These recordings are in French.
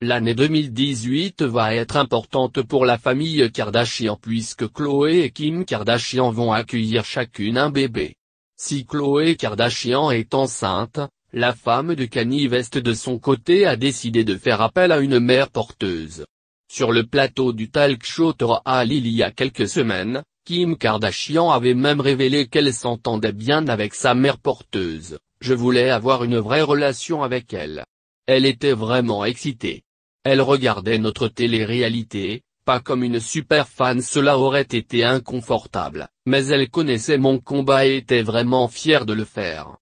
L'année 2018 va être importante pour la famille Kardashian puisque Chloé et Kim Kardashian vont accueillir chacune un bébé. Si Chloé Kardashian est enceinte, la femme de Kanye West de son côté a décidé de faire appel à une mère porteuse. Sur le plateau du talk show il y a quelques semaines, Kim Kardashian avait même révélé qu'elle s'entendait bien avec sa mère porteuse, je voulais avoir une vraie relation avec elle. Elle était vraiment excitée. Elle regardait notre télé-réalité, pas comme une super fan cela aurait été inconfortable, mais elle connaissait mon combat et était vraiment fière de le faire.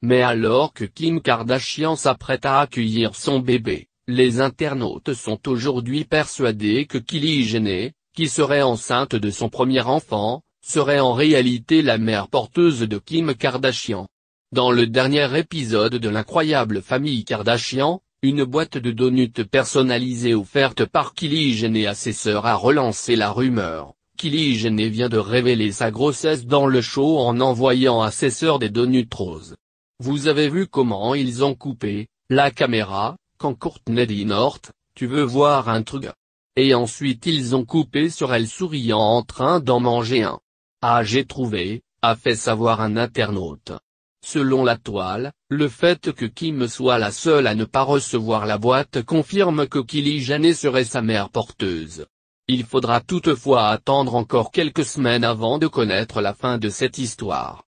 Mais alors que Kim Kardashian s'apprête à accueillir son bébé, les internautes sont aujourd'hui persuadés que Kylie Jenner, qui serait enceinte de son premier enfant, serait en réalité la mère porteuse de Kim Kardashian. Dans le dernier épisode de l'incroyable famille Kardashian, une boîte de donuts personnalisée offerte par Kylie Jenner à ses sœurs a relancé la rumeur. Kylie Jenner vient de révéler sa grossesse dans le show en envoyant à ses sœurs des donuts roses. Vous avez vu comment ils ont coupé, la caméra, quand Courtney dit North, tu veux voir un truc Et ensuite ils ont coupé sur elle souriant en train d'en manger un. Ah j'ai trouvé, a fait savoir un internaute. Selon la toile, le fait que Kim soit la seule à ne pas recevoir la boîte confirme que Kylie Janet serait sa mère porteuse. Il faudra toutefois attendre encore quelques semaines avant de connaître la fin de cette histoire.